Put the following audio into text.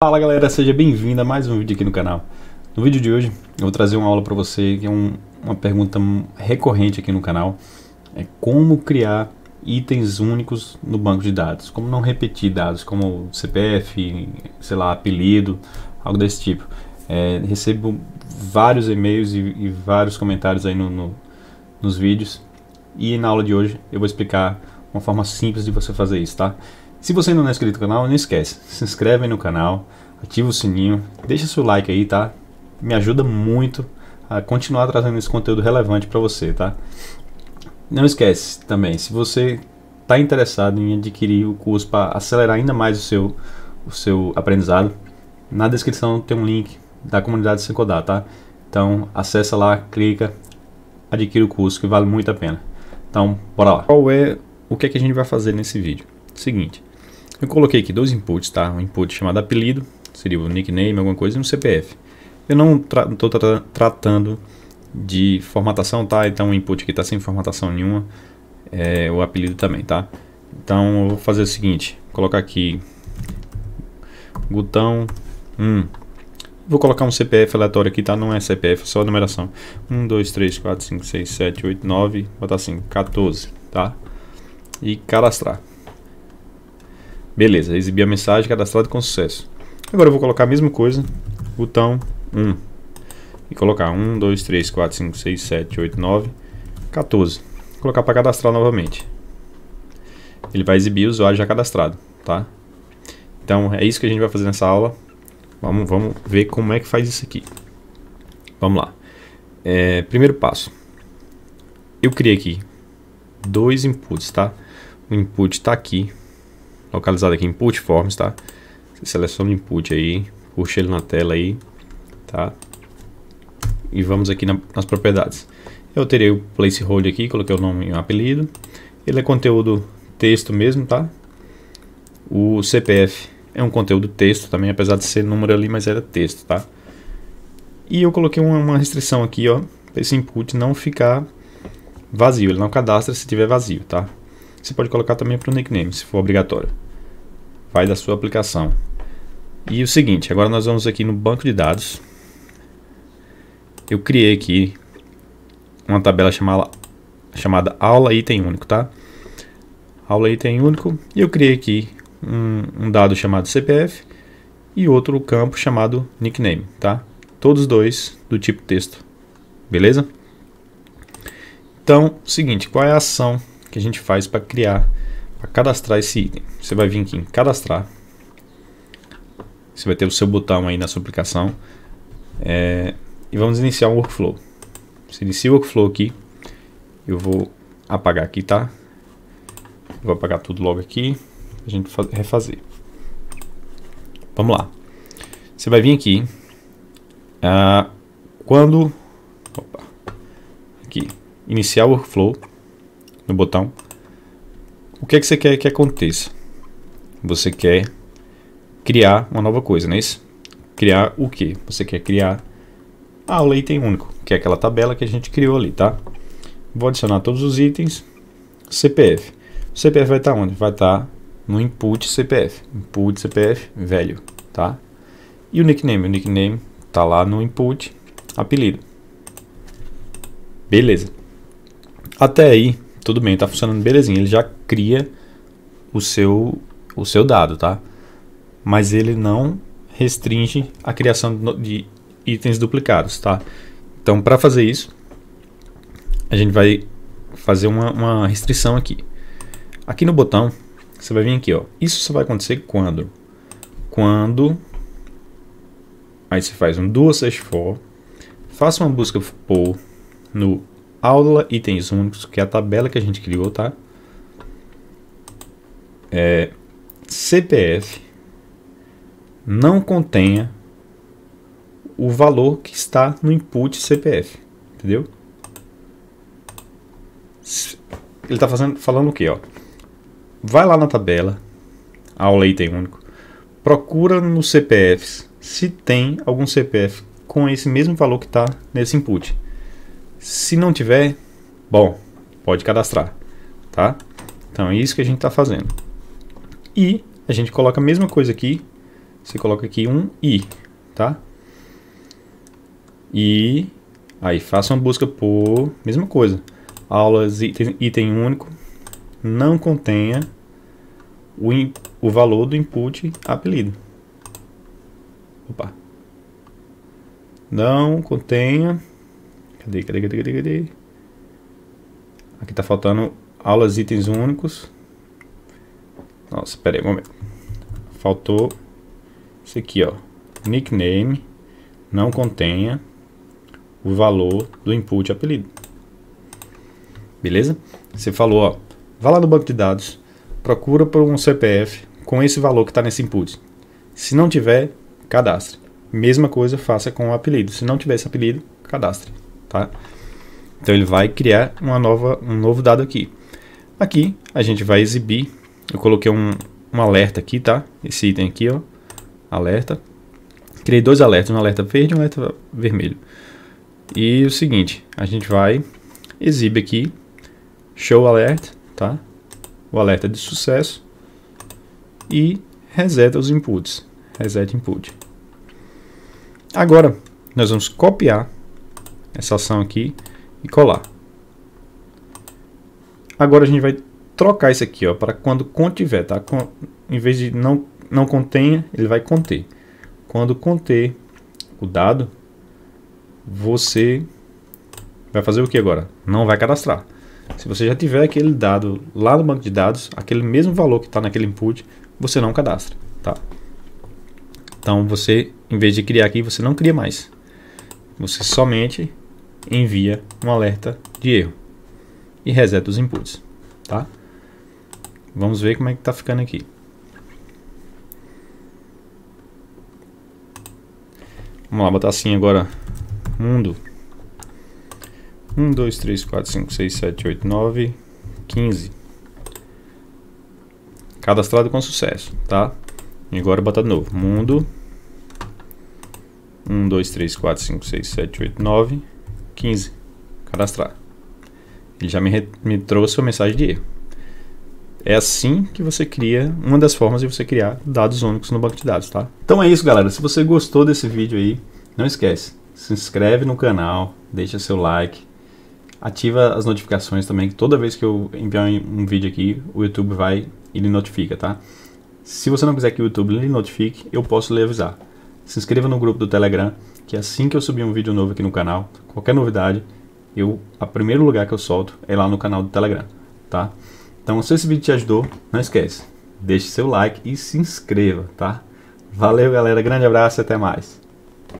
Fala galera, seja bem-vindo a mais um vídeo aqui no canal. No vídeo de hoje eu vou trazer uma aula para você que é um, uma pergunta recorrente aqui no canal. É como criar itens únicos no banco de dados, como não repetir dados como CPF, sei lá, apelido, algo desse tipo. É, recebo vários e-mails e, e, vários comentários aí no, no, nos vídeos e na aula de hoje eu vou explicar uma forma simples de você fazer isso, tá? Se você ainda não é inscrito no canal, não esquece, se inscreve aí no canal, ativa o sininho, deixa seu like aí, tá? Me ajuda muito a continuar trazendo esse conteúdo relevante para você, tá? Não esquece também, se você está interessado em adquirir o curso para acelerar ainda mais o seu, o seu aprendizado, na descrição tem um link da comunidade Sencodá, tá? Então, acessa lá, clica, adquira o curso que vale muito a pena. Então, bora lá. Qual é o que, é que a gente vai fazer nesse vídeo? Seguinte, eu coloquei aqui dois inputs, tá? Um input chamado apelido, seria o nickname, alguma coisa, e um CPF. Eu não estou tra tra tratando de formatação, tá? Então o input aqui está sem formatação nenhuma, é, o apelido também, tá? Então eu vou fazer o seguinte, colocar aqui Gutão 1. Vou colocar um CPF aleatório aqui, tá? Não é CPF, é só a numeração. 1, 2, 3, 4, 5, 6, 7, 8, 9, botar assim, 14, tá? E cadastrar. Beleza, exibi a mensagem cadastrado com sucesso. Agora eu vou colocar a mesma coisa, botão 1. E colocar 1, 2, 3, 4, 5, 6, 7, 8, 9, 14. Vou colocar para cadastrar novamente. Ele vai exibir o usuário já cadastrado, tá? Então é isso que a gente vai fazer nessa aula. Vamos, vamos ver como é que faz isso aqui. Vamos lá. É, primeiro passo. Eu criei aqui dois inputs, tá? O input está aqui localizado aqui em Input Forms, tá? Você seleciona o input aí, puxa ele na tela aí, tá? E vamos aqui na, nas propriedades. Eu terei o placeholder aqui, coloquei o nome e o apelido. Ele é conteúdo texto mesmo, tá? O CPF é um conteúdo texto também, apesar de ser número ali, mas era texto, tá? E eu coloquei uma, uma restrição aqui, ó, para esse input não ficar vazio. Ele não cadastra se tiver vazio, tá? Você pode colocar também para o nickname, se for obrigatório. Vai da sua aplicação. E o seguinte, agora nós vamos aqui no banco de dados. Eu criei aqui uma tabela chamada, chamada aula item único, tá? Aula item único. E eu criei aqui um, um dado chamado CPF e outro campo chamado nickname, tá? Todos dois do tipo texto, beleza? Então, seguinte, qual é a ação que a gente faz para criar, para cadastrar esse item. Você vai vir aqui em cadastrar. Você vai ter o seu botão aí na sua aplicação. É, e vamos iniciar um workflow. Você inicia o workflow aqui. Eu vou apagar aqui, tá? vou apagar tudo logo aqui. A gente refazer. Vamos lá. Você vai vir aqui. Ah, quando... Opa, aqui. Iniciar o workflow no botão. O que é que você quer que aconteça? Você quer criar uma nova coisa, não é isso? Criar o que? Você quer criar ah, o item único, que é aquela tabela que a gente criou ali, tá? Vou adicionar todos os itens. CPF. O CPF vai estar onde? Vai estar no input CPF. Input CPF velho, tá? E o nickname? O nickname tá lá no input apelido. Beleza. Até aí, tudo bem, tá funcionando belezinha. Ele já cria o seu, o seu dado, tá? Mas ele não restringe a criação de itens duplicados, tá? Então, para fazer isso, a gente vai fazer uma, uma restrição aqui. Aqui no botão, você vai vir aqui, ó. Isso só vai acontecer quando? Quando... Aí você faz um do search for, faça uma busca por no aula itens únicos, que é a tabela que a gente criou, tá? É, CPF não contenha o valor que está no input CPF, entendeu? Ele está falando o que? Ó? Vai lá na tabela, aula item único, procura nos CPFs se tem algum CPF com esse mesmo valor que está nesse input. Se não tiver, bom, pode cadastrar, tá? Então é isso que a gente está fazendo. E a gente coloca a mesma coisa aqui, você coloca aqui um i, tá? E aí faça uma busca por, mesma coisa, aulas item, item único, não contenha o, in, o valor do input apelido. Opa. Não contenha Cadê, cadê, cadê, cadê, cadê? Aqui tá faltando aulas itens únicos. Nossa, pera aí, um momento. Faltou isso aqui, ó. Nickname não contenha o valor do input apelido. Beleza? Você falou, ó, vá lá no banco de dados, procura por um CPF com esse valor que está nesse input. Se não tiver, cadastre. Mesma coisa faça com o apelido. Se não tiver esse apelido, cadastre tá? Então ele vai criar uma nova, um novo dado aqui. Aqui a gente vai exibir, eu coloquei um, um alerta aqui, tá? Esse item aqui, ó, alerta. Criei dois alertas, um alerta verde e um alerta vermelho. E o seguinte, a gente vai exibir aqui show alert, tá? O alerta de sucesso e reseta os inputs, reset input. Agora, nós vamos copiar essa é ação aqui e colar. Agora a gente vai trocar isso aqui, ó, para quando contiver, tá? Com, em vez de não, não contenha, ele vai conter. Quando conter o dado, você vai fazer o que agora? Não vai cadastrar. Se você já tiver aquele dado lá no banco de dados, aquele mesmo valor que está naquele input, você não cadastra, tá? Então você, em vez de criar aqui, você não cria mais. Você somente envia um alerta de erro e reseta os inputs, tá? Vamos ver como é que está ficando aqui. Vamos lá, botar assim agora. Mundo. 1, 2, 3, 4, 5, 6, 7, 8, 9, 15. Cadastrado com sucesso, tá? E agora botar de novo. Mundo. 1, 2, 3, 4, 5, 6, 7, 8, 9, 15. Cadastrar. Ele já me, me trouxe uma mensagem de erro. É assim que você cria, uma das formas de você criar dados únicos no banco de dados, tá? Então é isso, galera. Se você gostou desse vídeo aí, não esquece, se inscreve no canal, deixa seu like, ativa as notificações também, que toda vez que eu enviar um vídeo aqui, o YouTube vai e lhe notifica, tá? Se você não quiser que o YouTube lhe notifique, eu posso lhe avisar se inscreva no grupo do Telegram, que assim que eu subir um vídeo novo aqui no canal, qualquer novidade, eu, a primeiro lugar que eu solto é lá no canal do Telegram, tá? Então, se esse vídeo te ajudou, não esquece, deixe seu like e se inscreva, tá? Valeu, galera, grande abraço e até mais.